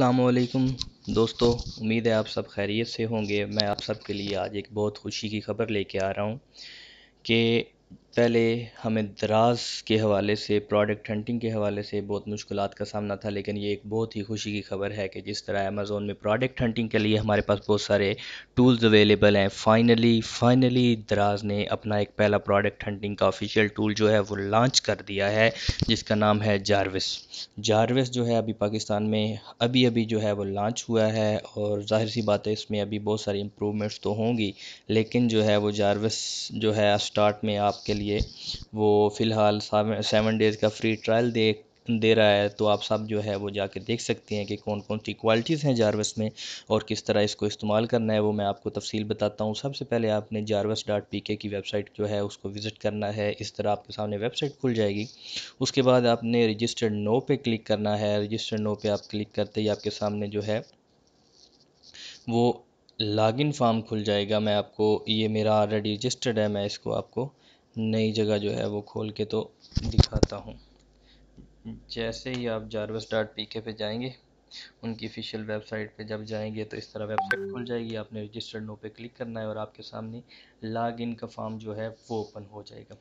वालेकुम दोस्तों उम्मीद है आप सब खैरियत से होंगे मैं आप सब के लिए आज एक बहुत खुशी की खबर लेके आ रहा हूँ कि पहले हमें दराज़ के हवाले से प्रोडक्ट हंटिंग के हवाले से बहुत मुश्किल का सामना था लेकिन ये एक बहुत ही खुशी की खबर है कि जिस तरह अमेज़ोन में प्रोडक्ट हंटिंग के लिए हमारे पास बहुत सारे टूल्स अवेलेबल हैं फाइनली फाइनली दराज़ ने अपना एक पहला प्रोडक्ट हंटिंग का ऑफिशियल टूल जो है वो लॉन्च कर दिया है जिसका नाम है जारविस जारविस जो है अभी पाकिस्तान में अभी अभी जो है वो लॉन्च हुआ है और जाहिर सी बात है इसमें अभी बहुत सारी इम्प्रूवमेंट्स तो होंगी लेकिन जो है वो जारविस जो है स्टार्ट में आप आपके लिए वो फ़िलहाल सेवन डेज़ का फ्री ट्रायल दे दे रहा है तो आप सब जो है वो जाके देख सकते हैं कि कौन कौन सी क्वालिटीज़ हैं जारवस में और किस तरह इसको इस्तेमाल करना है वो मैं आपको तफसील बताता हूँ सबसे पहले आपने जारवस डॉट पी के की वेबसाइट जो है उसको विज़िट करना है इस तरह आपके सामने वेबसाइट खुल जाएगी उसके बाद आपने रजिस्टर्ड नो पे क्लिक करना है रजिस्टर्ड नो पे आप क्लिक करते ही आपके सामने जो है वो लॉगिन फॉर्म खुल जाएगा मैं आपको ये मेरा ऑलरेडी रजिस्टर्ड है मैं इसको आपको नई जगह जो है वो खोल के तो दिखाता हूँ जैसे ही आप जारवस डॉट पी के पे जाएंगे उनकी ऑफिशियल वेबसाइट पे जब जाएंगे तो इस तरह वेबसाइट खुल जाएगी आपने रजिस्टर्ड नो पे क्लिक करना है और आपके सामने लॉग इन का फॉर्म जो है वो ओपन हो जाएगा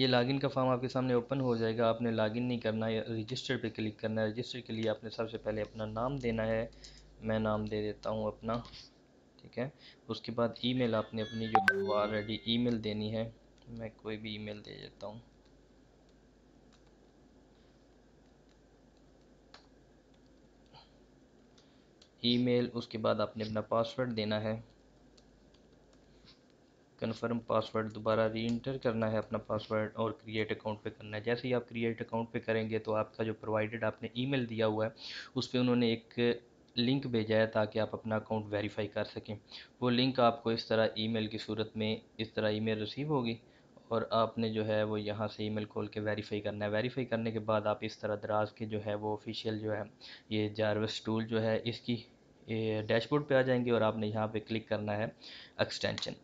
ये लॉगिन का फॉर्म आपके सामने ओपन हो जाएगा आपने लॉगिन नहीं करना है रजिस्टर पे क्लिक करना है रजिस्टर के लिए आपने सबसे पहले अपना नाम देना है मैं नाम दे देता हूँ अपना ठीक है उसके बाद ईमेल आपने अपनी जो ऑलरेडी ईमेल देनी है मैं कोई भी ईमेल दे देता हूँ ईमेल उसके बाद आपने अपना पासवर्ड देना है कन्फर्म पासवर्ड दोबारा री इंटर करना है अपना पासवर्ड और क्रिएट अकाउंट पे करना है जैसे ही आप क्रिएट अकाउंट पे करेंगे तो आपका जो प्रोवाइडेड आपने ईमेल दिया हुआ है उस पर उन्होंने एक लिंक भेजा है ताकि आप अपना अकाउंट वेरीफाई कर सकें वो लिंक आपको इस तरह ईमेल की सूरत में इस तरह ईमेल रिसीव होगी और आपने जो है वो यहाँ से ईमेल खोल के वेरीफाई करना है वेरीफाई करने के बाद आप इस तरह दराज के जो है वो ऑफिशियल जो है ये जारवस टूल जो है इसकी डैशबोर्ड पे आ जाएंगे और आपने यहाँ पे क्लिक करना है एक्सटेंशन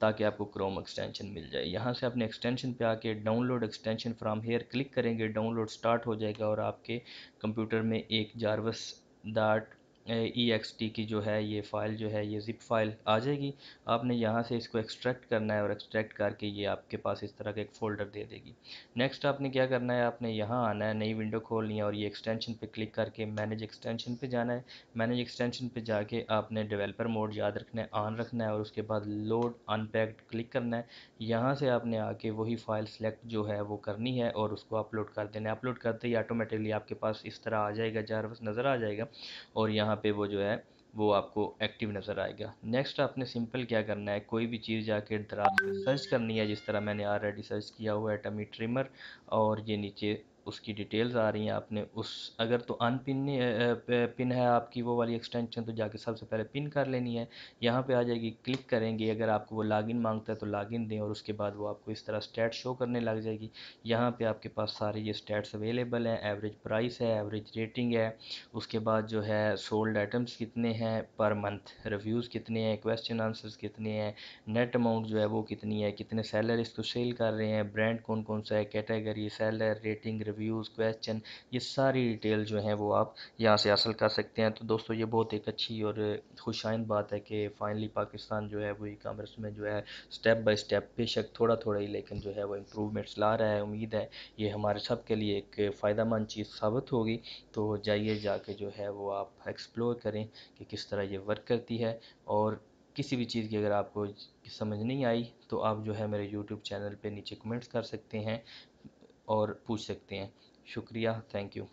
ताकि आपको क्रोम एक्सटेंशन मिल जाए यहाँ से आपने एक्सटेंशन पे आके download extension from here click करेंगे डाउनलोड स्टार्ट हो जाएगा और आपके कंप्यूटर में एक Jarvis dot E X T की जो है ये फ़ाइल जो है ये ज़िप फाइल आ जाएगी आपने यहाँ से इसको एक्सट्रैक्ट करना है और एक्सट्रैक्ट करके ये आपके पास इस तरह का एक फ़ोल्डर दे देगी नेक्स्ट आपने क्या करना है आपने यहाँ आना है नई विंडो खोलनी है और ये एक्सटेंशन पे क्लिक करके मैनेज एक्सटेंशन पे जाना है मैनेज एक्सटेंशन पे जाके आपने डिवेलपर मोड याद रखना है ऑन रखना है और उसके बाद लोड अनपैक्ड क्लिक करना है यहाँ से आपने आके वही फ़ाइल सेलेक्ट जो है वो करनी है और उसको अपलोड कर देना है अपलोड करते ही ऑटोमेटिकली आपके पास इस तरह आ जाएगा जहाँ नज़र आ जाएगा और यहाँ यहाँ पे वो जो है वो आपको एक्टिव नज़र आएगा नेक्स्ट आपने सिंपल क्या करना है कोई भी चीज़ जाके दराज सर्च करनी है जिस तरह मैंने ऑलरेडी सर्च किया हुआ है टमी ट्रिमर और ये नीचे उसकी डिटेल्स आ रही हैं आपने उस अगर तो अनपिन पिन है आपकी वो वाली एक्सटेंशन तो जाके सबसे पहले पिन कर लेनी है यहाँ पे आ जाएगी क्लिक करेंगे अगर आपको वो लॉगिन मांगता है तो लॉगिन दें और उसके बाद वो आपको इस तरह स्टैट शो करने लग जाएगी यहाँ पे आपके पास सारे ये स्टैट्स अवेलेबल हैं एवरेज प्राइस है एवरेज रेटिंग है उसके बाद जो है सोल्ड आइटम्स कितने हैं पर मंथ रिव्यूज़ कितने हैं क्वेश्चन आंसर्स कितने हैं नेट अमाउंट जो है वो कितनी है कितने सेलर इसको सेल कर रहे हैं ब्रांड कौन कौन सा है category seller rating interviews question ये सारी डिटेल जो हैं वो आप यहाँ से हासिल कर सकते हैं तो दोस्तों ये बहुत एक अच्छी और खुशाइन बात है कि फ़ाइनली पाकिस्तान जो है वो ई कामर्स में जो है स्टेप बाई स्टेप बेशक थोड़ा थोड़ा ही लेकिन जो है वो इम्प्रूवमेंट्स ला रहा है उम्मीद है ये हमारे सब के लिए एक फ़ायदा मंद चीज़ साबित होगी तो जाइए जाके जो है वो आप एक्सप्लोर करें कि किस तरह ये वर्क करती है और किसी भी चीज़ की अगर आपको समझ नहीं आई तो आप जो है मेरे यूट्यूब चैनल पे नीचे कमेंट्स कर सकते हैं और पूछ सकते हैं शुक्रिया थैंक यू